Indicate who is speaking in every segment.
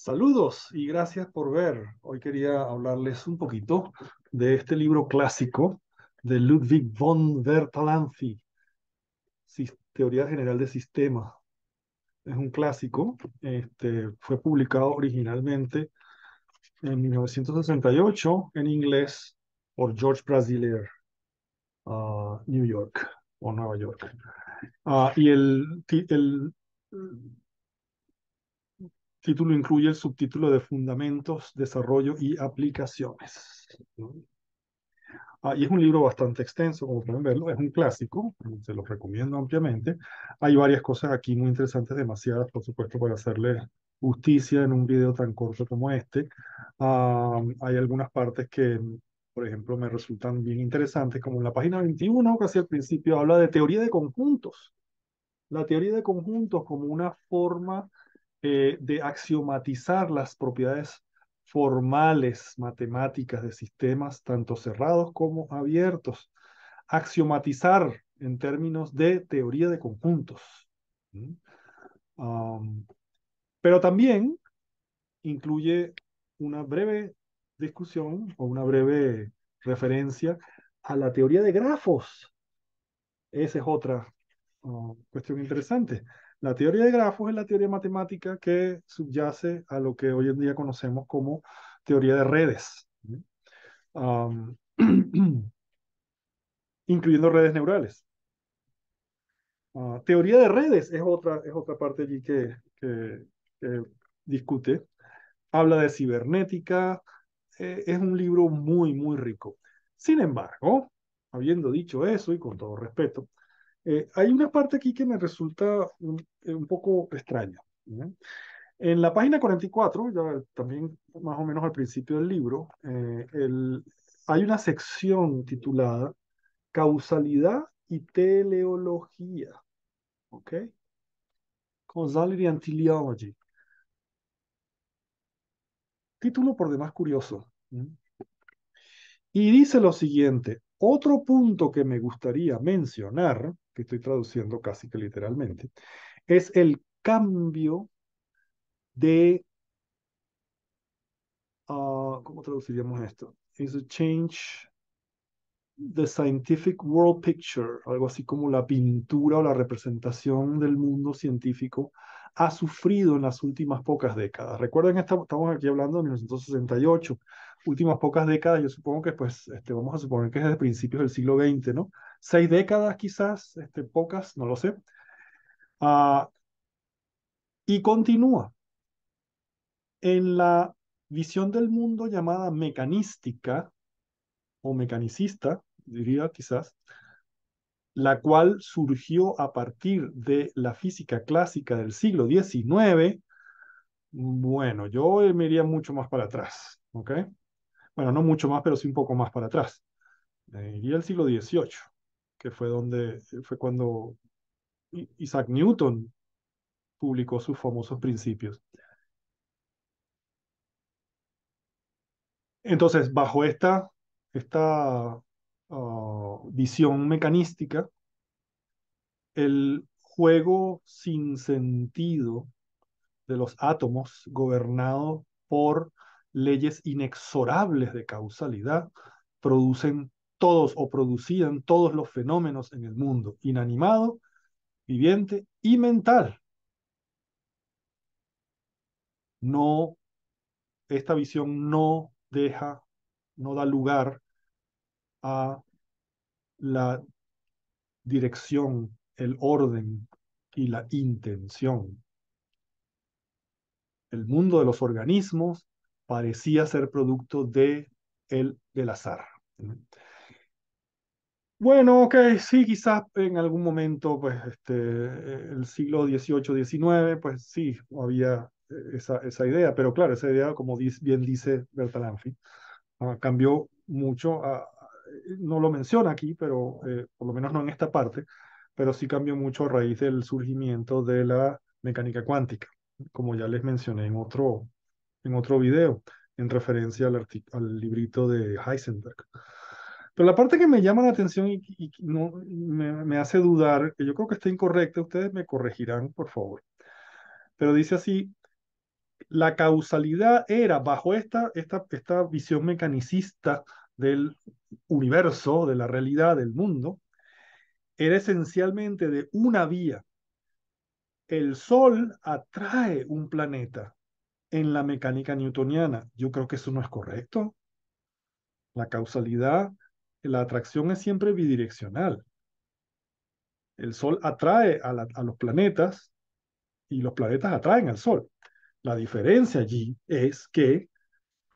Speaker 1: Saludos y gracias por ver. Hoy quería hablarles un poquito de este libro clásico de Ludwig von Bertalanffy, Teoría General de Sistema. Es un clásico, este, fue publicado originalmente en 1968 en inglés por George Brasileir, ah, New York o Nueva York. Ah, y el, el título incluye el subtítulo de Fundamentos, Desarrollo y Aplicaciones. Ahí y es un libro bastante extenso, como pueden verlo, es un clásico, se los recomiendo ampliamente. Hay varias cosas aquí muy interesantes, demasiadas, por supuesto, para hacerle justicia en un video tan corto como este. Ah, hay algunas partes que, por ejemplo, me resultan bien interesantes, como en la página 21, casi al principio, habla de teoría de conjuntos. La teoría de conjuntos como una forma eh, de axiomatizar las propiedades formales matemáticas de sistemas, tanto cerrados como abiertos. Axiomatizar en términos de teoría de conjuntos. pero también incluye una breve discusión o una breve referencia a la teoría de grafos. Esa es otra ah, cuestión interesante. La teoría de grafos es la teoría matemática que subyace a lo que hoy en día conocemos como teoría de redes, incluyendo redes neurales. Ah, teoría de redes es otra, es otra parte allí que, discute. Habla de cibernética. Eh, es un libro muy, muy rico. Sin embargo, habiendo dicho eso y con todo respeto, eh, hay una parte aquí que me resulta un, eh, poco extraña. En la página 44, ya también más o menos al principio del libro, eh, hay una sección titulada Causalidad y Teleología. ¿Ok? Causality and Teleology. Título por demás curioso. Y dice lo siguiente, otro punto que me gustaría mencionar que estoy traduciendo casi que literalmente, es el cambio de... Ah, ¿Cómo traduciríamos esto? Es a change the scientific world picture, algo así como la pintura o la representación del mundo científico ha sufrido en las últimas pocas décadas. Recuerden, estamos aquí hablando de 1968, últimas pocas décadas, yo supongo que pues, este, vamos a suponer que es desde principios del siglo XX, ¿no? Seis décadas quizás, este, pocas, no lo sé. Ah, y continúa. En la visión del mundo llamada mecanística o mecanicista, diría quizás, la cual surgió a partir de la física clásica del siglo XIX, bueno, yo me iría mucho más para atrás, ¿ok? Bueno, no mucho más, pero sí un poco más para atrás. Me iría al siglo XVIII, que fue donde fue cuando Isaac Newton publicó sus famosos principios. Entonces, bajo esta, esta visión mecanística, el juego sin sentido de los átomos gobernado por leyes inexorables de causalidad producen todos o producían todos los fenómenos en el mundo, inanimado, viviente y mental. No, esta visión no deja, no da lugar a la dirección, el orden y la intención. El mundo de los organismos parecía ser producto de el, del azar. Bueno, ok, sí, quizás en algún momento, pues, este, eh, el siglo XVIII, XIX, pues sí, había eh, esa, esa idea, pero claro, esa idea, como bien dice Bertalanffy, ah, cambió mucho a, no lo menciona aquí, pero eh, por lo menos no en esta parte, pero sí cambió mucho a raíz del surgimiento de la mecánica cuántica, como ya les mencioné en otro, en otro video, en referencia al, al librito de Heisenberg. Pero la parte que me llama la atención y, no, me, hace dudar, que yo creo que está incorrecta, ustedes me corregirán, por favor. Pero dice así, la causalidad era, bajo esta, esta, esta visión mecanicista del universo, de la realidad, del mundo, era esencialmente de una vía. El Sol atrae un planeta en la mecánica newtoniana. Yo creo que eso no es correcto. La causalidad, la atracción es siempre bidireccional. El Sol atrae a, los planetas y los planetas atraen al Sol. La diferencia allí es que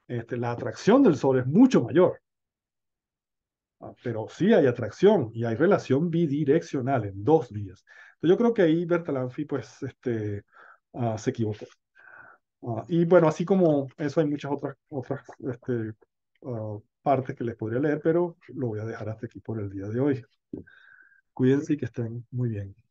Speaker 1: este, la atracción del Sol es mucho mayor pero sí hay atracción y hay relación bidireccional en dos vías. Yo creo que ahí Bertalanffy pues, este, ah, se equivocó. Ah, y bueno, así como eso hay muchas otras, otras este, ah, partes que les podría leer, pero lo voy a dejar hasta aquí por el día de hoy. Cuídense y que estén muy bien.